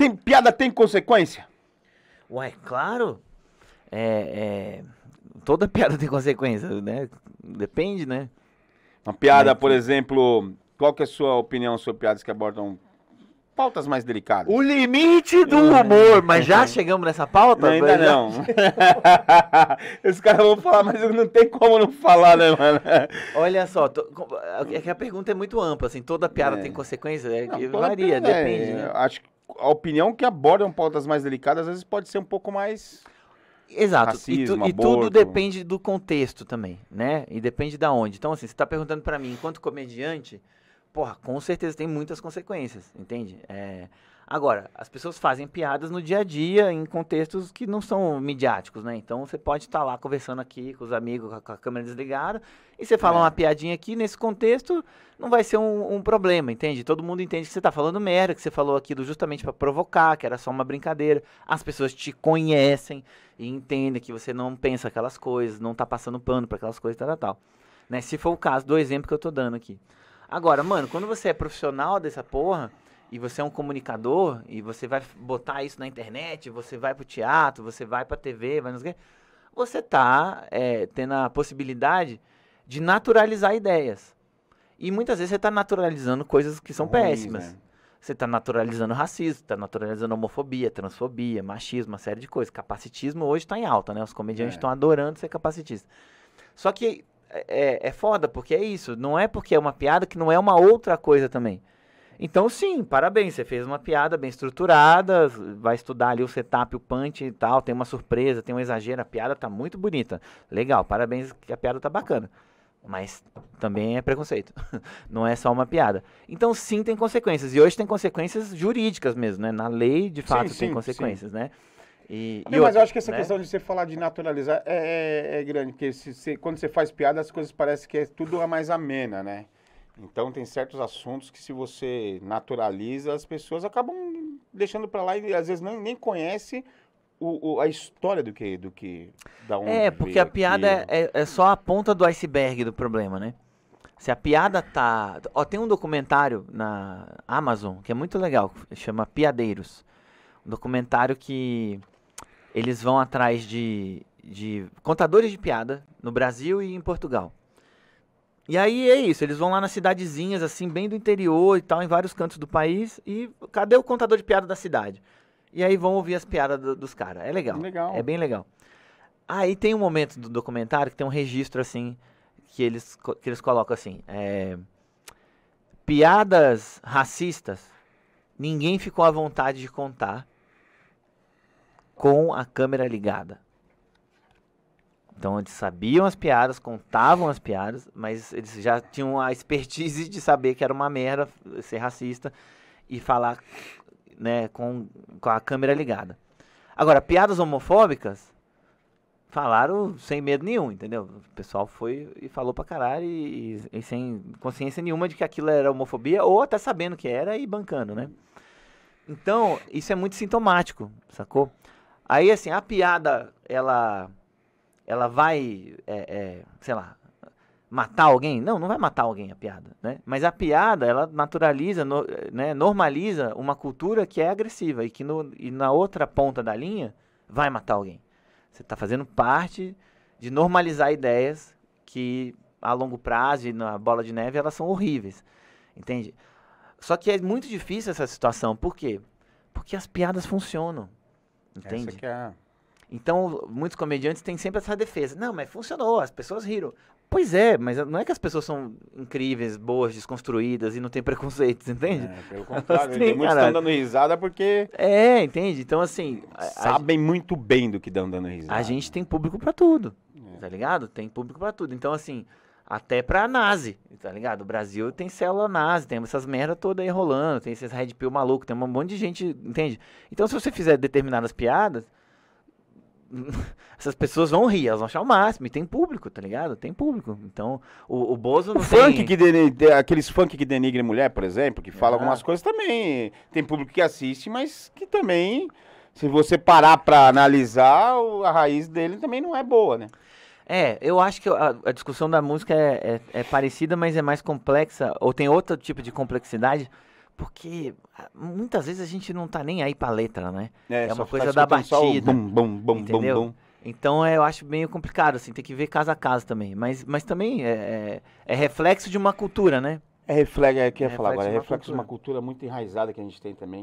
Tem piada, tem consequência? Ué, claro. É, é, toda piada tem consequência, né? Depende, né? Uma piada, é. por exemplo, qual que é a sua opinião sobre piadas que abordam pautas mais delicadas? O limite do hum. humor, mas já chegamos nessa pauta? Não, ainda não. Os caras vão falar, mas não tem como não falar, né, mano? Olha só, tô... é que a pergunta é muito ampla, assim, toda piada é. tem consequência? É que varia, depende. É, né? Acho que a opinião que abordam pautas mais delicadas, às vezes pode ser um pouco mais. Exato. Racismo, e, tu, e tudo depende do contexto também, né? E depende da de onde. Então, assim, você está perguntando para mim, enquanto comediante, porra, com certeza tem muitas consequências, entende? É... Agora, as pessoas fazem piadas no dia a dia, em contextos que não são midiáticos, né? Então você pode estar tá lá conversando aqui com os amigos, com a câmera desligada, e você fala é. uma piadinha aqui, nesse contexto não vai ser um, um, problema, entende? Todo mundo entende que você tá falando merda, que você falou aquilo justamente para provocar, que era só uma brincadeira. As pessoas te conhecem e entendem que você não pensa aquelas coisas, não tá passando pano para aquelas coisas, tal, tal, tal. Né? Se for o caso do exemplo que eu tô dando aqui. Agora, mano, quando você é profissional dessa porra, e você é um comunicador, e você vai botar isso na internet, você vai pro teatro, você vai pra TV, vai nos você tá é, tendo a possibilidade de naturalizar ideias. E muitas vezes você tá naturalizando coisas que são péssimas. Né? Você tá naturalizando racismo, tá naturalizando homofobia, transfobia, machismo, uma série de coisas. Capacitismo hoje tá em alta, né? Os comediantes estão é. adorando ser capacitista. Só que é, é, é foda, porque é isso. Não é porque é uma piada que não é uma outra coisa também. Então, sim, parabéns, você fez uma piada bem estruturada, vai estudar ali o setup, o punch e tal, tem uma surpresa, tem um exagero, a piada tá muito bonita. Legal, parabéns que a piada tá bacana. Mas também é preconceito. Não é só uma piada. Então, sim, tem consequências. E hoje tem consequências jurídicas mesmo, né? Na lei, de fato, sim, tem sim, consequências, sim. né? E, Não, e mas outra, eu acho que essa né? questão de você falar de naturalizar é, é, é grande, porque se, se, quando você faz piada, as coisas parecem que é tudo a mais amena, né? Então tem certos assuntos que se você naturaliza, as pessoas acabam deixando para lá e às vezes nem, nem conhece o, o, a história do que, do que da onde É, porque a piada que... É, é, é só a ponta do iceberg do problema, né? Se a piada tá. Ó, tem um documentário na Amazon que é muito legal, chama Piadeiros. Um documentário que eles vão atrás de, de contadores de piada no Brasil e em Portugal. E aí é isso, eles vão lá nas cidadezinhas, assim, bem do interior e tal, em vários cantos do país, e cadê o contador de piada da cidade? E aí vão ouvir as piadas do, dos caras. É legal, legal. É bem legal. Aí tem um momento do documentário que tem um registro, assim, que eles, que eles colocam assim: é, piadas racistas, ninguém ficou à vontade de contar com a câmera ligada. Então eles sabiam as piadas, contavam as piadas, mas eles já tinham a expertise de saber que era uma merda ser racista e falar né, com, com a câmera ligada. Agora, piadas homofóbicas, falaram sem medo nenhum, entendeu? O pessoal foi e falou pra caralho e, e, sem consciência nenhuma de que aquilo era homofobia, ou até sabendo que era e bancando, né? Então, isso é muito sintomático, sacou? Aí, assim, a piada, ela. Ela vai. É, é, sei lá. Matar alguém? Não, não vai matar alguém a piada, né? Mas a piada, ela naturaliza, no, né, normaliza uma cultura que é agressiva e que no, e na outra ponta da linha vai matar alguém. Você está fazendo parte de normalizar ideias que a longo prazo e na bola de neve elas são horríveis, entende? Só que é muito difícil essa situação, por quê? Porque as piadas funcionam. Entende? Essa é... Então, muitos comediantes têm sempre essa defesa. Não, mas funcionou, as pessoas riram. Pois é, mas não é que as pessoas são incríveis, boas, desconstruídas e não têm preconceitos, entende? É, pelo contrário, tem, muitos estão dando risada porque. É, entende? Então, assim. Sabem a, muito bem do que dão dando risada. A gente tem público para tudo, é. tá ligado? Tem público para tudo. Então, assim, até pra nazi, tá ligado? O Brasil tem célula nazi, tem essas merda toda aí rolando, tem esses red pill maluco, tem um monte de gente, entende? Então se você fizer determinadas piadas, essas pessoas vão rir, elas vão achar o máximo, e tem público, tá ligado? Tem público. Então, o, o Bozo não o tem... funk que denigre, aqueles funk que denigrem mulher, por exemplo, que fala ah. algumas coisas também, tem público que assiste, mas que também, se você parar pra analisar, a raiz dele também não é boa, né? É, eu acho que a, a discussão da música é, é, é, parecida, mas é mais complexa, ou tem outro tipo de complexidade, porque ah, muitas vezes a gente não tá nem aí pra letra, né? É, é uma coisa da batida. Bum, bum, bum, entendeu? Bum, bum. Então é, eu acho meio complicado, assim, tem que ver casa a casa também. Mas, mas também é, é, é reflexo de uma cultura, né? É reflexo, é, que é falar agora, é reflexo de uma cultura muito enraizada que a gente tem também,